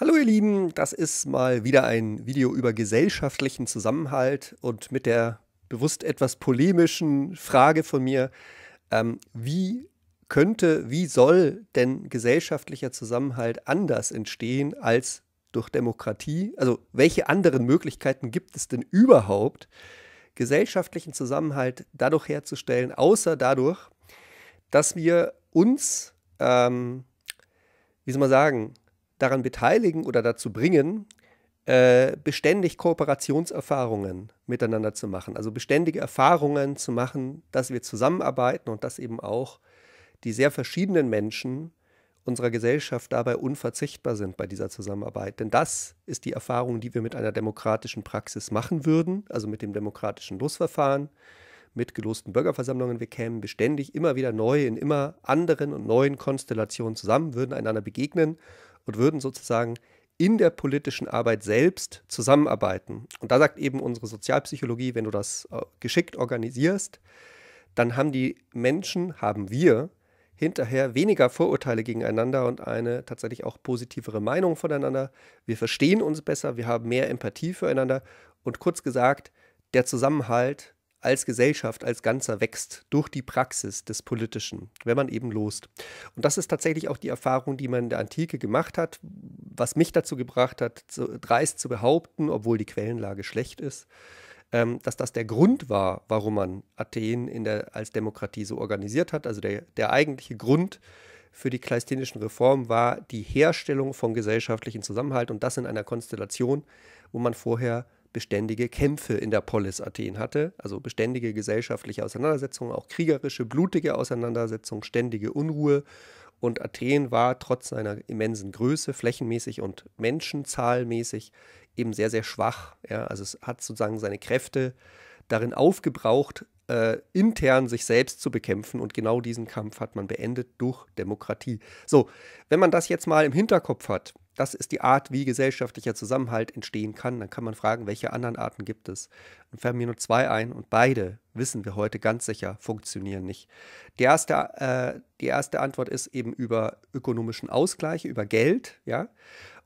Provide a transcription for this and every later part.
Hallo ihr Lieben, das ist mal wieder ein Video über gesellschaftlichen Zusammenhalt und mit der bewusst etwas polemischen Frage von mir, ähm, wie könnte, wie soll denn gesellschaftlicher Zusammenhalt anders entstehen als durch Demokratie? Also welche anderen Möglichkeiten gibt es denn überhaupt, gesellschaftlichen Zusammenhalt dadurch herzustellen, außer dadurch, dass wir uns, ähm, wie soll man sagen, daran beteiligen oder dazu bringen, äh, beständig Kooperationserfahrungen miteinander zu machen. Also beständige Erfahrungen zu machen, dass wir zusammenarbeiten und dass eben auch die sehr verschiedenen Menschen unserer Gesellschaft dabei unverzichtbar sind bei dieser Zusammenarbeit. Denn das ist die Erfahrung, die wir mit einer demokratischen Praxis machen würden, also mit dem demokratischen Losverfahren, mit gelosten Bürgerversammlungen. Wir kämen beständig immer wieder neu in immer anderen und neuen Konstellationen zusammen, würden einander begegnen und würden sozusagen in der politischen Arbeit selbst zusammenarbeiten. Und da sagt eben unsere Sozialpsychologie, wenn du das äh, geschickt organisierst, dann haben die Menschen, haben wir hinterher weniger Vorurteile gegeneinander und eine tatsächlich auch positivere Meinung voneinander. Wir verstehen uns besser, wir haben mehr Empathie füreinander und kurz gesagt, der Zusammenhalt als Gesellschaft, als Ganzer wächst durch die Praxis des Politischen, wenn man eben lost. Und das ist tatsächlich auch die Erfahrung, die man in der Antike gemacht hat, was mich dazu gebracht hat, zu, dreist zu behaupten, obwohl die Quellenlage schlecht ist, ähm, dass das der Grund war, warum man Athen in der, als Demokratie so organisiert hat. Also der, der eigentliche Grund für die kleistinischen Reformen war die Herstellung von gesellschaftlichen Zusammenhalt und das in einer Konstellation, wo man vorher beständige Kämpfe in der Polis Athen hatte, also beständige gesellschaftliche Auseinandersetzungen, auch kriegerische, blutige Auseinandersetzungen, ständige Unruhe. Und Athen war trotz seiner immensen Größe, flächenmäßig und menschenzahlmäßig, eben sehr, sehr schwach. Ja, also es hat sozusagen seine Kräfte darin aufgebraucht, äh, intern sich selbst zu bekämpfen. Und genau diesen Kampf hat man beendet durch Demokratie. So, wenn man das jetzt mal im Hinterkopf hat, das ist die Art, wie gesellschaftlicher Zusammenhalt entstehen kann. Dann kann man fragen, welche anderen Arten gibt es. Und fällt mir nur zwei ein und beide, wissen wir heute ganz sicher, funktionieren nicht. Die erste, äh, die erste Antwort ist eben über ökonomischen Ausgleich, über Geld. Ja?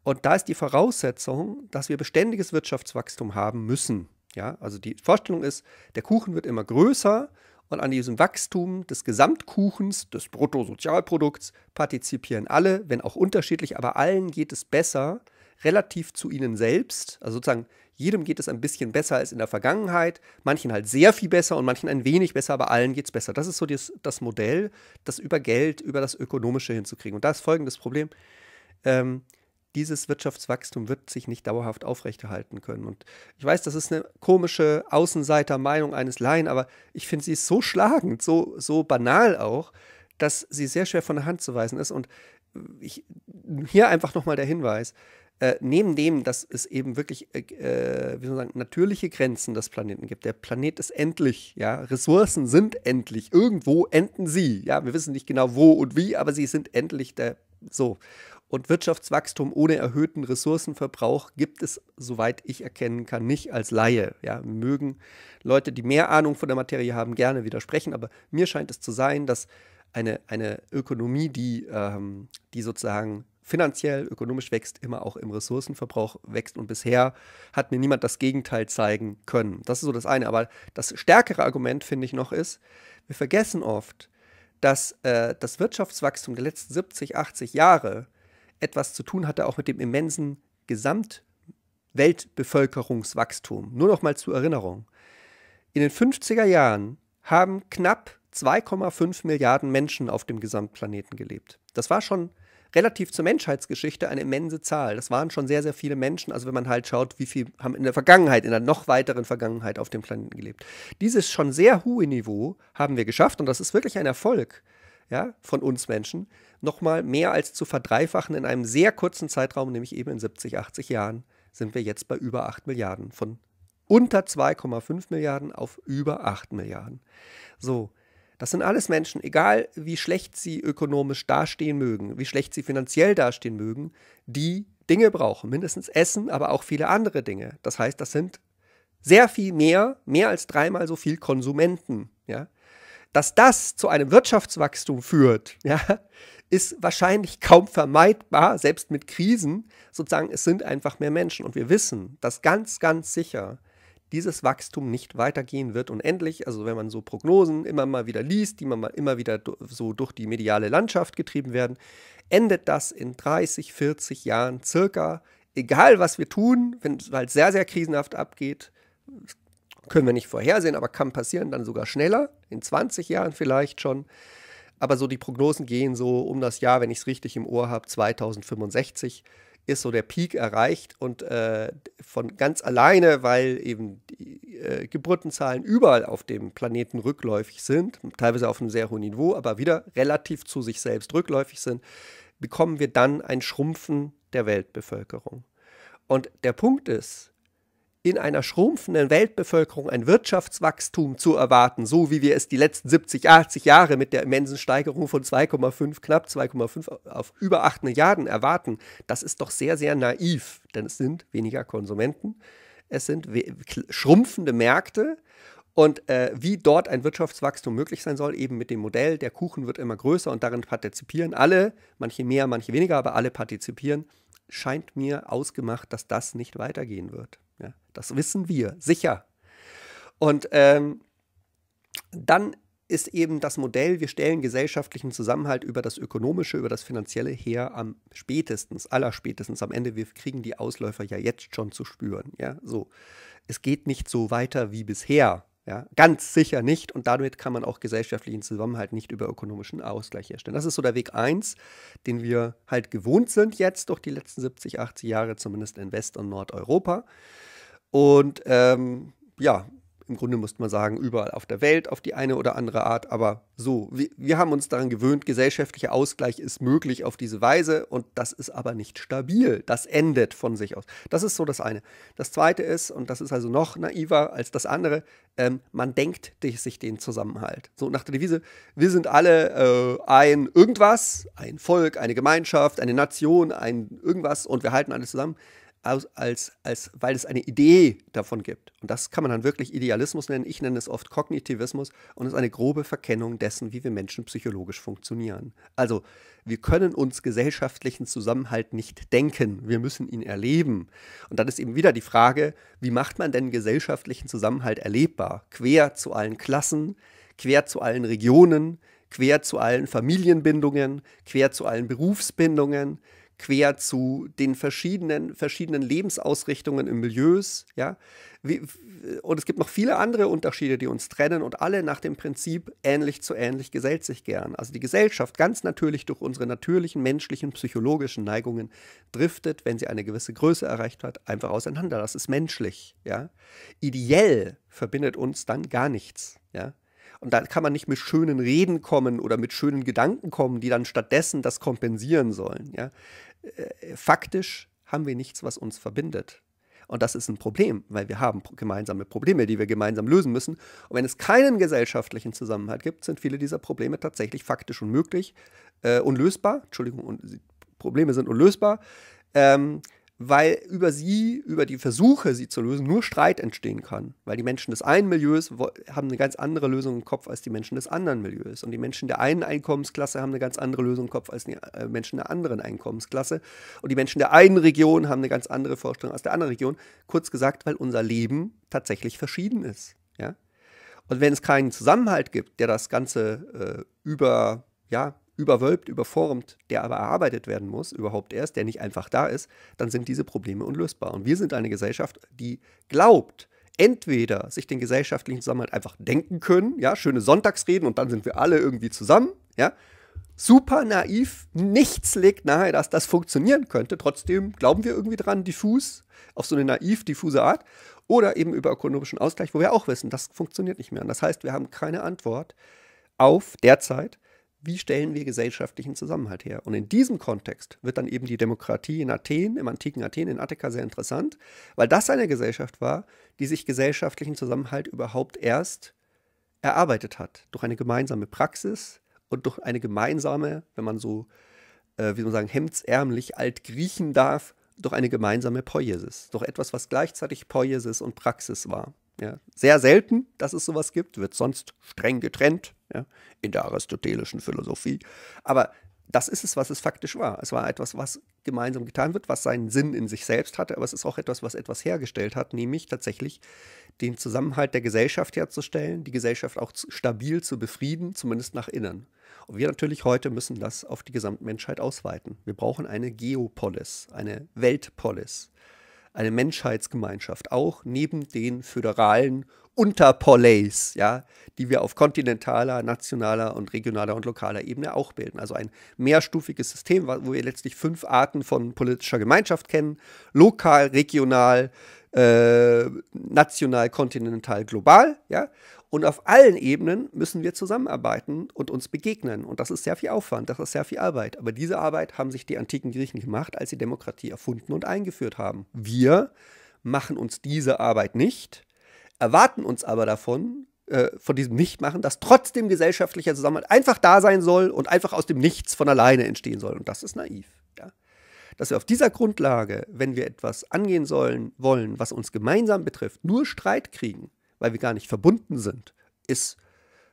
Und da ist die Voraussetzung, dass wir beständiges Wirtschaftswachstum haben müssen. Ja? Also die Vorstellung ist, der Kuchen wird immer größer und an diesem Wachstum des Gesamtkuchens, des Bruttosozialprodukts, partizipieren alle, wenn auch unterschiedlich, aber allen geht es besser relativ zu ihnen selbst. Also sozusagen jedem geht es ein bisschen besser als in der Vergangenheit, manchen halt sehr viel besser und manchen ein wenig besser, aber allen geht es besser. Das ist so das, das, Modell, das über Geld, über das Ökonomische hinzukriegen. Und da ist folgendes Problem. Ähm, dieses Wirtschaftswachstum wird sich nicht dauerhaft aufrechterhalten können. Und ich weiß, das ist eine komische Außenseitermeinung eines Laien, aber ich finde, sie so schlagend, so, so banal auch, dass sie sehr schwer von der Hand zu weisen ist. Und ich, hier einfach nochmal der Hinweis. Äh, neben dem, dass es eben wirklich, äh, äh, wie soll man sagen, natürliche Grenzen des Planeten gibt. Der Planet ist endlich, ja. Ressourcen sind endlich. Irgendwo enden sie, ja. Wir wissen nicht genau wo und wie, aber sie sind endlich der, so. Und Wirtschaftswachstum ohne erhöhten Ressourcenverbrauch gibt es, soweit ich erkennen kann, nicht als Laie. Ja, mögen Leute, die mehr Ahnung von der Materie haben, gerne widersprechen, aber mir scheint es zu sein, dass eine, eine Ökonomie, die, ähm, die sozusagen finanziell, ökonomisch wächst, immer auch im Ressourcenverbrauch wächst. Und bisher hat mir niemand das Gegenteil zeigen können. Das ist so das eine. Aber das stärkere Argument, finde ich noch, ist, wir vergessen oft, dass äh, das Wirtschaftswachstum der letzten 70, 80 Jahre etwas zu tun hatte, auch mit dem immensen Gesamtweltbevölkerungswachstum. Nur noch mal zur Erinnerung. In den 50er Jahren haben knapp 2,5 Milliarden Menschen auf dem Gesamtplaneten gelebt. Das war schon relativ zur Menschheitsgeschichte eine immense Zahl. Das waren schon sehr, sehr viele Menschen. Also wenn man halt schaut, wie viel haben in der Vergangenheit, in der noch weiteren Vergangenheit auf dem Planeten gelebt. Dieses schon sehr hohe Niveau haben wir geschafft und das ist wirklich ein Erfolg ja, von uns Menschen, nochmal mehr als zu verdreifachen in einem sehr kurzen Zeitraum, nämlich eben in 70, 80 Jahren, sind wir jetzt bei über 8 Milliarden. Von unter 2,5 Milliarden auf über 8 Milliarden. So, das sind alles Menschen, egal wie schlecht sie ökonomisch dastehen mögen, wie schlecht sie finanziell dastehen mögen, die Dinge brauchen, mindestens Essen, aber auch viele andere Dinge. Das heißt, das sind sehr viel mehr, mehr als dreimal so viel Konsumenten. Ja? Dass das zu einem Wirtschaftswachstum führt, ja, ist wahrscheinlich kaum vermeidbar, selbst mit Krisen, sozusagen, es sind einfach mehr Menschen. Und wir wissen, dass ganz, ganz sicher dieses Wachstum nicht weitergehen wird unendlich. Also wenn man so Prognosen immer mal wieder liest, die man mal immer wieder so durch die mediale Landschaft getrieben werden, endet das in 30, 40 Jahren circa. Egal was wir tun, wenn es halt sehr, sehr krisenhaft abgeht, können wir nicht vorhersehen, aber kann passieren dann sogar schneller, in 20 Jahren vielleicht schon aber so die Prognosen gehen so um das Jahr, wenn ich es richtig im Ohr habe, 2065 ist so der Peak erreicht und äh, von ganz alleine, weil eben die äh, Geburtenzahlen überall auf dem Planeten rückläufig sind, teilweise auf einem sehr hohen Niveau, aber wieder relativ zu sich selbst rückläufig sind, bekommen wir dann ein Schrumpfen der Weltbevölkerung. Und der Punkt ist, in einer schrumpfenden Weltbevölkerung ein Wirtschaftswachstum zu erwarten, so wie wir es die letzten 70, 80 Jahre mit der immensen Steigerung von 2,5, knapp 2,5 auf über 8 Milliarden erwarten, das ist doch sehr, sehr naiv, denn es sind weniger Konsumenten, es sind schrumpfende Märkte und äh, wie dort ein Wirtschaftswachstum möglich sein soll, eben mit dem Modell, der Kuchen wird immer größer und darin partizipieren alle, manche mehr, manche weniger, aber alle partizipieren, scheint mir ausgemacht, dass das nicht weitergehen wird. Ja, das wissen wir, sicher. Und ähm, dann ist eben das Modell, wir stellen gesellschaftlichen Zusammenhalt über das Ökonomische, über das Finanzielle her am spätestens, allerspätestens am Ende. Wir kriegen die Ausläufer ja jetzt schon zu spüren. Ja, so. Es geht nicht so weiter wie bisher. Ja, ganz sicher nicht. Und damit kann man auch gesellschaftlichen Zusammenhalt nicht über ökonomischen Ausgleich herstellen. Das ist so der Weg 1, den wir halt gewohnt sind jetzt durch die letzten 70, 80 Jahre, zumindest in West- und Nordeuropa. Und ähm, ja, im Grunde muss man sagen, überall auf der Welt auf die eine oder andere Art, aber so. Wir, wir, haben uns daran gewöhnt, gesellschaftlicher Ausgleich ist möglich auf diese Weise und das ist aber nicht stabil. Das endet von sich aus. Das ist so das eine. Das zweite ist, und das ist also noch naiver als das andere, ähm, man denkt sich den Zusammenhalt. So nach der Devise, wir sind alle äh, ein irgendwas, ein Volk, eine Gemeinschaft, eine Nation, ein irgendwas und wir halten alles zusammen als, als, als, weil es eine Idee davon gibt. Und das kann man dann wirklich Idealismus nennen. Ich nenne es oft Kognitivismus und es ist eine grobe Verkennung dessen, wie wir Menschen psychologisch funktionieren. Also wir können uns gesellschaftlichen Zusammenhalt nicht denken, wir müssen ihn erleben. Und dann ist eben wieder die Frage, wie macht man denn gesellschaftlichen Zusammenhalt erlebbar? Quer zu allen Klassen, quer zu allen Regionen, quer zu allen Familienbindungen, quer zu allen Berufsbindungen quer zu den verschiedenen, verschiedenen Lebensausrichtungen im Milieus. Ja? und es gibt noch viele andere Unterschiede, die uns trennen und alle nach dem Prinzip ähnlich zu ähnlich gesellt sich gern. Also die Gesellschaft ganz natürlich durch unsere natürlichen menschlichen psychologischen Neigungen driftet, wenn sie eine gewisse Größe erreicht hat, einfach auseinander. Das ist menschlich. Ja? Ideell verbindet uns dann gar nichts. Ja? Und da kann man nicht mit schönen Reden kommen oder mit schönen Gedanken kommen, die dann stattdessen das kompensieren sollen. Ja? Äh, faktisch haben wir nichts, was uns verbindet. Und das ist ein Problem, weil wir haben gemeinsame Probleme, die wir gemeinsam lösen müssen. Und wenn es keinen gesellschaftlichen Zusammenhalt gibt, sind viele dieser Probleme tatsächlich faktisch unmöglich, äh, unlösbar. Entschuldigung, un Probleme sind unlösbar. Ähm, weil über sie, über die Versuche, sie zu lösen, nur Streit entstehen kann. Weil die Menschen des einen Milieus haben eine ganz andere Lösung im Kopf als die Menschen des anderen Milieus. Und die Menschen der einen Einkommensklasse haben eine ganz andere Lösung im Kopf als die äh, Menschen der anderen Einkommensklasse. Und die Menschen der einen Region haben eine ganz andere Vorstellung als der anderen Region. Kurz gesagt, weil unser Leben tatsächlich verschieden ist. Ja? Und wenn es keinen Zusammenhalt gibt, der das Ganze äh, über, ja, überwölbt, überformt, der aber erarbeitet werden muss, überhaupt erst, der nicht einfach da ist, dann sind diese Probleme unlösbar. Und wir sind eine Gesellschaft, die glaubt, entweder sich den gesellschaftlichen Zusammenhalt einfach denken können, ja, schöne Sonntagsreden und dann sind wir alle irgendwie zusammen, ja. Super naiv, nichts legt nahe, dass das funktionieren könnte. Trotzdem glauben wir irgendwie dran, diffus, auf so eine naiv, diffuse Art. Oder eben über ökonomischen Ausgleich, wo wir auch wissen, das funktioniert nicht mehr. Und das heißt, wir haben keine Antwort auf derzeit wie stellen wir gesellschaftlichen Zusammenhalt her? Und in diesem Kontext wird dann eben die Demokratie in Athen, im antiken Athen, in Attika sehr interessant, weil das eine Gesellschaft war, die sich gesellschaftlichen Zusammenhalt überhaupt erst erarbeitet hat. Durch eine gemeinsame Praxis und durch eine gemeinsame, wenn man so, äh, wie soll man sagen, hemdsärmlich altgriechen darf, durch eine gemeinsame Poiesis. Durch etwas, was gleichzeitig Poiesis und Praxis war. Ja, sehr selten, dass es sowas gibt, wird sonst streng getrennt ja, in der aristotelischen Philosophie. Aber das ist es, was es faktisch war. Es war etwas, was gemeinsam getan wird, was seinen Sinn in sich selbst hatte, aber es ist auch etwas, was etwas hergestellt hat, nämlich tatsächlich den Zusammenhalt der Gesellschaft herzustellen, die Gesellschaft auch stabil zu befrieden, zumindest nach innen. Und wir natürlich heute müssen das auf die Gesamtmenschheit ausweiten. Wir brauchen eine Geopolis, eine Weltpolis eine Menschheitsgemeinschaft, auch neben den föderalen Unterpolays, ja, die wir auf kontinentaler, nationaler und regionaler und lokaler Ebene auch bilden. Also ein mehrstufiges System, wo wir letztlich fünf Arten von politischer Gemeinschaft kennen: lokal, regional, äh, national, kontinental, global, ja. Und auf allen Ebenen müssen wir zusammenarbeiten und uns begegnen. Und das ist sehr viel Aufwand, das ist sehr viel Arbeit. Aber diese Arbeit haben sich die antiken Griechen gemacht, als sie Demokratie erfunden und eingeführt haben. Wir machen uns diese Arbeit nicht, erwarten uns aber davon, äh, von diesem Nichtmachen, dass trotzdem gesellschaftlicher Zusammenhalt einfach da sein soll und einfach aus dem Nichts von alleine entstehen soll. Und das ist naiv. Ja? Dass wir auf dieser Grundlage, wenn wir etwas angehen sollen, wollen, was uns gemeinsam betrifft, nur Streit kriegen weil wir gar nicht verbunden sind, ist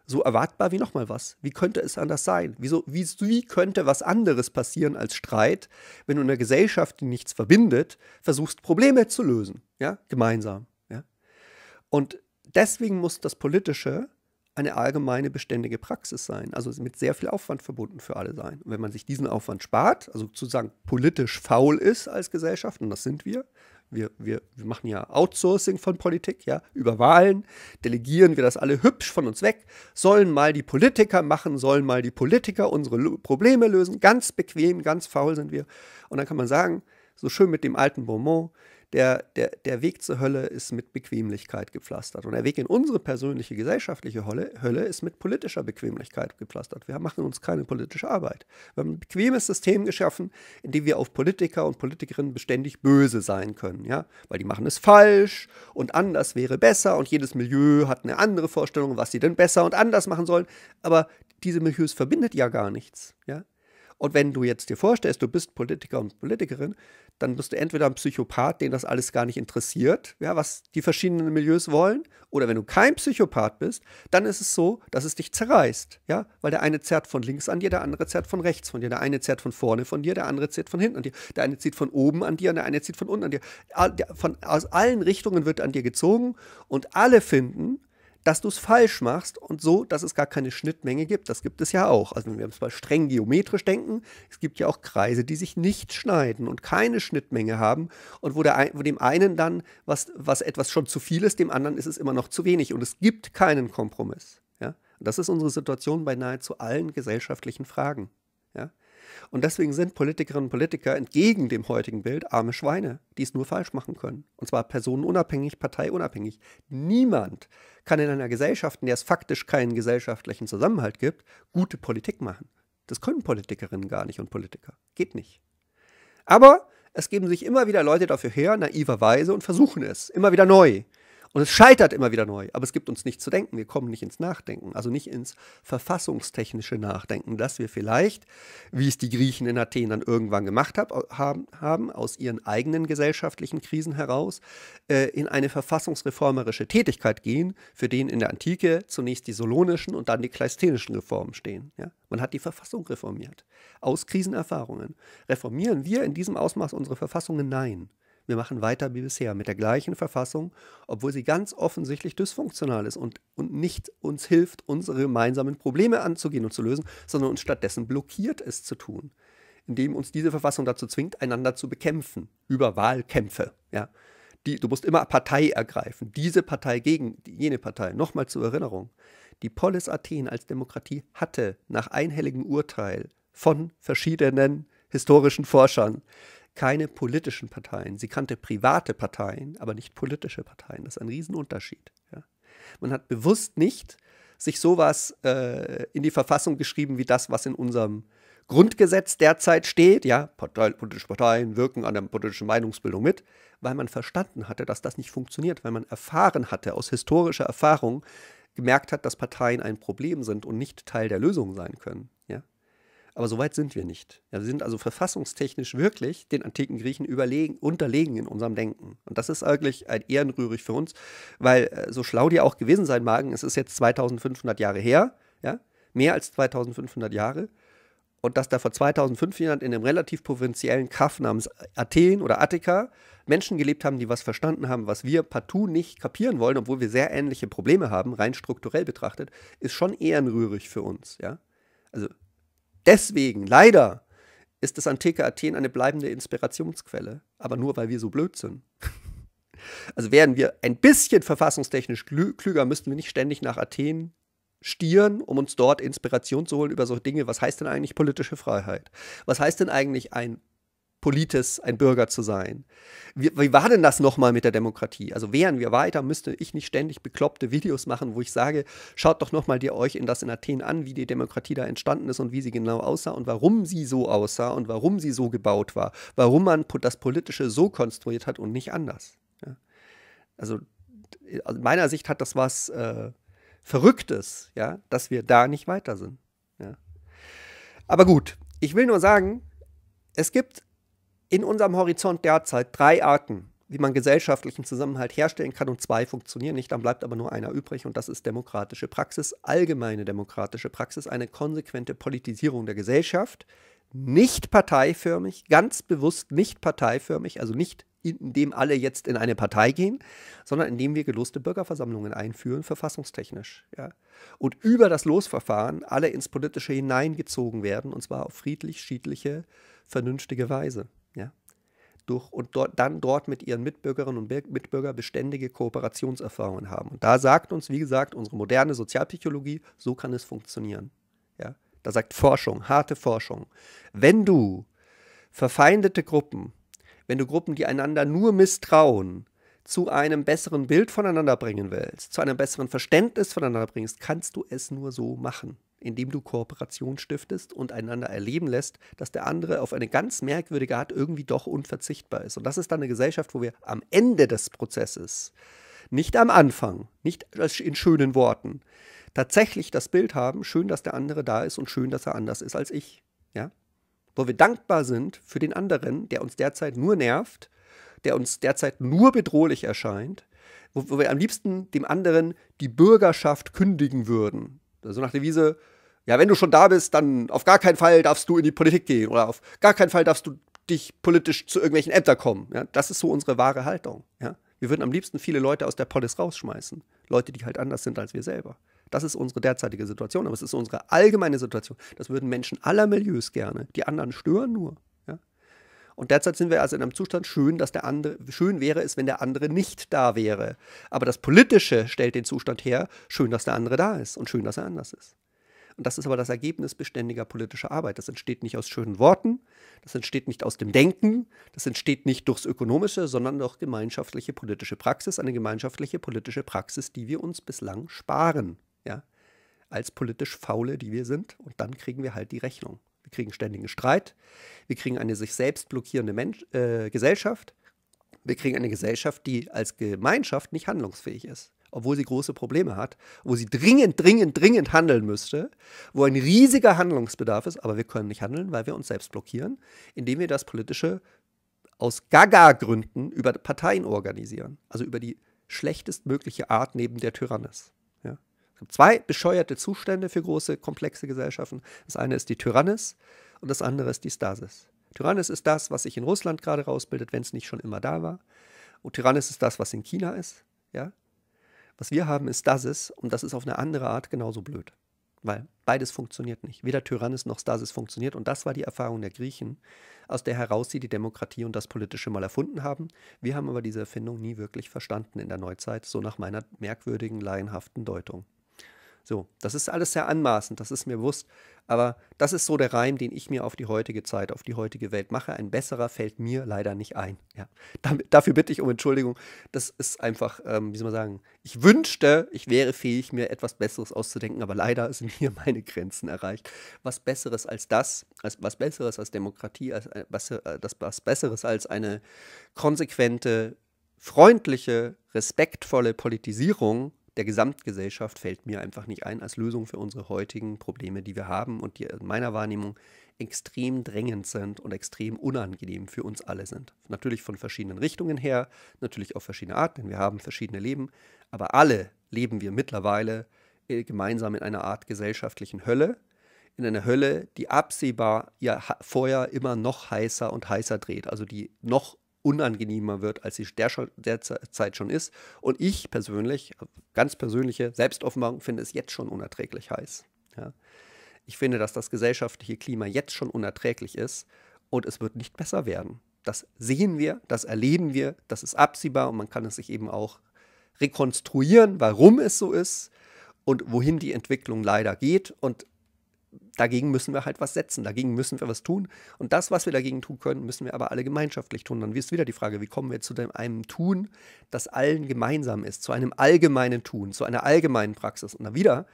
so erwartbar wie nochmal was. Wie könnte es anders sein? Wieso, wie, wie könnte was anderes passieren als Streit, wenn du in einer Gesellschaft, die nichts verbindet, versuchst, Probleme zu lösen, ja, gemeinsam. Ja? Und deswegen muss das Politische eine allgemeine beständige Praxis sein, also mit sehr viel Aufwand verbunden für alle sein. Und wenn man sich diesen Aufwand spart, also sozusagen politisch faul ist als Gesellschaft, und das sind wir, wir, wir, wir machen ja Outsourcing von Politik, ja, über Wahlen, delegieren wir das alle hübsch von uns weg, sollen mal die Politiker machen, sollen mal die Politiker unsere Probleme lösen, ganz bequem, ganz faul sind wir. Und dann kann man sagen, so schön mit dem alten Bonbon, der, der, der Weg zur Hölle ist mit Bequemlichkeit gepflastert. Und der Weg in unsere persönliche gesellschaftliche Hölle, Hölle ist mit politischer Bequemlichkeit gepflastert. Wir machen uns keine politische Arbeit. Wir haben ein bequemes System geschaffen, in dem wir auf Politiker und Politikerinnen beständig böse sein können. Ja? Weil die machen es falsch und anders wäre besser und jedes Milieu hat eine andere Vorstellung, was sie denn besser und anders machen sollen. Aber diese Milieus verbindet ja gar nichts. Ja? Und wenn du jetzt dir vorstellst, du bist Politiker und Politikerin, dann bist du entweder ein Psychopath, den das alles gar nicht interessiert, ja, was die verschiedenen Milieus wollen, oder wenn du kein Psychopath bist, dann ist es so, dass es dich zerreißt, ja, weil der eine zerrt von links an dir, der andere zerrt von rechts von dir, der eine zerrt von vorne von dir, der andere zerrt von hinten an dir, der eine zieht von oben an dir und der eine zieht von unten an dir. Von, aus allen Richtungen wird an dir gezogen und alle finden, dass du es falsch machst und so, dass es gar keine Schnittmenge gibt. Das gibt es ja auch. Also wenn wir jetzt mal streng geometrisch denken, es gibt ja auch Kreise, die sich nicht schneiden und keine Schnittmenge haben und wo, der, wo dem einen dann, was, was etwas schon zu viel ist, dem anderen ist es immer noch zu wenig und es gibt keinen Kompromiss. Ja? Und das ist unsere Situation bei nahezu allen gesellschaftlichen Fragen. Ja? Und deswegen sind Politikerinnen und Politiker entgegen dem heutigen Bild arme Schweine, die es nur falsch machen können. Und zwar personenunabhängig, parteiunabhängig. Niemand kann in einer Gesellschaft, in der es faktisch keinen gesellschaftlichen Zusammenhalt gibt, gute Politik machen. Das können Politikerinnen gar nicht und Politiker. Geht nicht. Aber es geben sich immer wieder Leute dafür her, naiverweise, und versuchen es. Immer wieder neu. Und es scheitert immer wieder neu, aber es gibt uns nicht zu denken. Wir kommen nicht ins Nachdenken, also nicht ins verfassungstechnische Nachdenken, dass wir vielleicht, wie es die Griechen in Athen dann irgendwann gemacht hab, haben, haben, aus ihren eigenen gesellschaftlichen Krisen heraus, äh, in eine verfassungsreformerische Tätigkeit gehen, für den in der Antike zunächst die solonischen und dann die kleisthenischen Reformen stehen. Ja? Man hat die Verfassung reformiert, aus Krisenerfahrungen. Reformieren wir in diesem Ausmaß unsere Verfassungen? Nein wir machen weiter wie bisher mit der gleichen Verfassung, obwohl sie ganz offensichtlich dysfunktional ist und, und nicht uns hilft, unsere gemeinsamen Probleme anzugehen und zu lösen, sondern uns stattdessen blockiert, es zu tun, indem uns diese Verfassung dazu zwingt, einander zu bekämpfen über Wahlkämpfe. Ja. Die, du musst immer Partei ergreifen, diese Partei gegen jene Partei. Nochmal zur Erinnerung. Die Polis Athen als Demokratie hatte nach einhelligem Urteil von verschiedenen historischen Forschern keine politischen Parteien. Sie kannte private Parteien, aber nicht politische Parteien. Das ist ein Riesenunterschied. Ja. Man hat bewusst nicht sich sowas äh, in die Verfassung geschrieben wie das, was in unserem Grundgesetz derzeit steht, ja, Partei, politische Parteien wirken an der politischen Meinungsbildung mit, weil man verstanden hatte, dass das nicht funktioniert, weil man erfahren hatte, aus historischer Erfahrung gemerkt hat, dass Parteien ein Problem sind und nicht Teil der Lösung sein können. Aber so weit sind wir nicht. Ja, wir sind also verfassungstechnisch wirklich den antiken Griechen überlegen, unterlegen in unserem Denken. Und das ist eigentlich ein ehrenrührig für uns, weil äh, so schlau die auch gewesen sein magen, es ist jetzt 2500 Jahre her, ja, mehr als 2500 Jahre. Und dass da vor 2500 in einem relativ provinziellen Kaff namens Athen oder Attika Menschen gelebt haben, die was verstanden haben, was wir partout nicht kapieren wollen, obwohl wir sehr ähnliche Probleme haben, rein strukturell betrachtet, ist schon ehrenrührig für uns. Ja? Also Deswegen, leider, ist das antike Athen eine bleibende Inspirationsquelle, aber nur weil wir so blöd sind. Also wären wir ein bisschen verfassungstechnisch klüger, müssten wir nicht ständig nach Athen stieren, um uns dort Inspiration zu holen über so Dinge, was heißt denn eigentlich politische Freiheit? Was heißt denn eigentlich ein Polites ein Bürger zu sein. Wie, wie war denn das nochmal mit der Demokratie? Also wären wir weiter, müsste ich nicht ständig bekloppte Videos machen, wo ich sage, schaut doch nochmal dir euch in das in Athen an, wie die Demokratie da entstanden ist und wie sie genau aussah und warum sie so aussah und warum sie so gebaut war, warum man das Politische so konstruiert hat und nicht anders. Ja. Also äh, aus meiner Sicht hat das was äh, Verrücktes, ja, dass wir da nicht weiter sind. Ja. Aber gut, ich will nur sagen, es gibt in unserem Horizont derzeit drei Arten, wie man gesellschaftlichen Zusammenhalt herstellen kann und zwei funktionieren nicht, dann bleibt aber nur einer übrig und das ist demokratische Praxis, allgemeine demokratische Praxis, eine konsequente Politisierung der Gesellschaft, nicht parteiförmig, ganz bewusst nicht parteiförmig, also nicht indem alle jetzt in eine Partei gehen, sondern indem wir geloste Bürgerversammlungen einführen, verfassungstechnisch. Ja. Und über das Losverfahren alle ins Politische hineingezogen werden, und zwar auf friedlich, schiedliche, vernünftige Weise. Ja? Durch, und dort, dann dort mit ihren Mitbürgerinnen und Mitbürgern beständige Kooperationserfahrungen haben. Und da sagt uns, wie gesagt, unsere moderne Sozialpsychologie, so kann es funktionieren. Ja? Da sagt Forschung, harte Forschung, wenn du verfeindete Gruppen, wenn du Gruppen, die einander nur misstrauen, zu einem besseren Bild voneinander bringen willst, zu einem besseren Verständnis voneinander bringst, kannst du es nur so machen indem du Kooperation stiftest und einander erleben lässt, dass der andere auf eine ganz merkwürdige Art irgendwie doch unverzichtbar ist. Und das ist dann eine Gesellschaft, wo wir am Ende des Prozesses, nicht am Anfang, nicht in schönen Worten, tatsächlich das Bild haben, schön, dass der andere da ist und schön, dass er anders ist als ich. Ja? Wo wir dankbar sind für den anderen, der uns derzeit nur nervt, der uns derzeit nur bedrohlich erscheint, wo, wir am liebsten dem anderen die Bürgerschaft kündigen würden, also nach der Wiese, ja, wenn du schon da bist, dann auf gar keinen Fall darfst du in die Politik gehen oder auf gar keinen Fall darfst du dich politisch zu irgendwelchen Ämtern kommen. Ja, das ist so unsere wahre Haltung. Ja. Wir würden am liebsten viele Leute aus der Polis rausschmeißen. Leute, die halt anders sind als wir selber. Das ist unsere derzeitige Situation, aber es ist unsere allgemeine Situation. Das würden Menschen aller Milieus gerne. Die anderen stören nur. Und derzeit sind wir also in einem Zustand schön, dass der andere, schön wäre es, wenn der andere nicht da wäre. Aber das Politische stellt den Zustand her, schön, dass der andere da ist und schön, dass er anders ist. Und das ist aber das Ergebnis beständiger politischer Arbeit. Das entsteht nicht aus schönen Worten, das entsteht nicht aus dem Denken, das entsteht nicht durchs Ökonomische, sondern durch gemeinschaftliche politische Praxis, eine gemeinschaftliche politische Praxis, die wir uns bislang sparen, ja, als politisch Faule, die wir sind. Und dann kriegen wir halt die Rechnung. Wir kriegen ständigen Streit. Wir kriegen eine sich selbst blockierende Mensch, äh, Gesellschaft. Wir kriegen eine Gesellschaft, die als Gemeinschaft nicht handlungsfähig ist, obwohl sie große Probleme hat, wo sie dringend, dringend, dringend handeln müsste, wo ein riesiger Handlungsbedarf ist, aber wir können nicht handeln, weil wir uns selbst blockieren, indem wir das Politische aus Gaga-Gründen über Parteien organisieren, also über die schlechtestmögliche Art neben der Tyrannis zwei bescheuerte Zustände für große, komplexe Gesellschaften. Das eine ist die Tyrannis und das andere ist die Stasis. Tyrannis ist das, was sich in Russland gerade rausbildet, wenn es nicht schon immer da war. Und Tyrannis ist das, was in China ist. Ja? Was wir haben, ist Stasis und das ist auf eine andere Art genauso blöd. Weil beides funktioniert nicht. Weder Tyrannis noch Stasis funktioniert. Und das war die Erfahrung der Griechen, aus der heraus sie die Demokratie und das Politische mal erfunden haben. Wir haben aber diese Erfindung nie wirklich verstanden in der Neuzeit, so nach meiner merkwürdigen, laienhaften Deutung. So, das ist alles sehr anmaßend, das ist mir bewusst. Aber das ist so der Reim, den ich mir auf die heutige Zeit, auf die heutige Welt mache. Ein besserer fällt mir leider nicht ein. Ja. dafür bitte ich um Entschuldigung. Das ist einfach, ähm, wie soll man sagen, ich wünschte, ich wäre fähig, mir etwas Besseres auszudenken, aber leider sind hier meine Grenzen erreicht. Was Besseres als das, als, was Besseres als Demokratie, als, äh, was, äh, das, was Besseres als eine konsequente, freundliche, respektvolle Politisierung der Gesamtgesellschaft fällt mir einfach nicht ein als Lösung für unsere heutigen Probleme, die wir haben und die in meiner Wahrnehmung extrem drängend sind und extrem unangenehm für uns alle sind. Natürlich von verschiedenen Richtungen her, natürlich auf verschiedene Art, denn wir haben verschiedene Leben, aber alle leben wir mittlerweile äh, gemeinsam in einer Art gesellschaftlichen Hölle, in einer Hölle, die absehbar ihr Feuer immer noch heißer und heißer dreht, also die noch unangenehmer wird, als sie derzeit schon ist. Und ich persönlich, ganz persönliche Selbstoffenbarung, finde es jetzt schon unerträglich heiß. Ja. Ich finde, dass das gesellschaftliche Klima jetzt schon unerträglich ist und es wird nicht besser werden. Das sehen wir, das erleben wir, das ist absehbar und man kann es sich eben auch rekonstruieren, warum es so ist und wohin die Entwicklung leider geht. Und Dagegen müssen wir halt was setzen, dagegen müssen wir was tun. Und das, was wir dagegen tun können, müssen wir aber alle gemeinschaftlich tun. Dann ist wieder die Frage, wie kommen wir zu einem Tun, das allen gemeinsam ist, zu einem allgemeinen Tun, zu einer allgemeinen Praxis. Und dann wieder,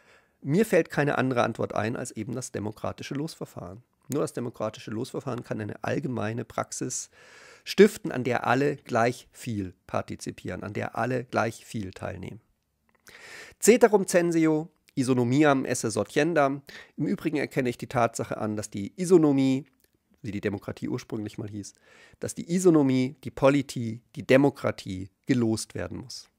mir fällt keine andere Antwort ein als eben das demokratische Losverfahren. Nur das demokratische Losverfahren kann eine allgemeine Praxis stiften, an der alle gleich viel partizipieren, an der alle gleich viel teilnehmen. Ceterum censeo, Isonomiam esse sortiendam. Im Übrigen erkenne ich die Tatsache an, dass die Isonomie, wie die Demokratie ursprünglich mal hieß, dass die Isonomie, die Politie, die Demokratie gelost werden muss.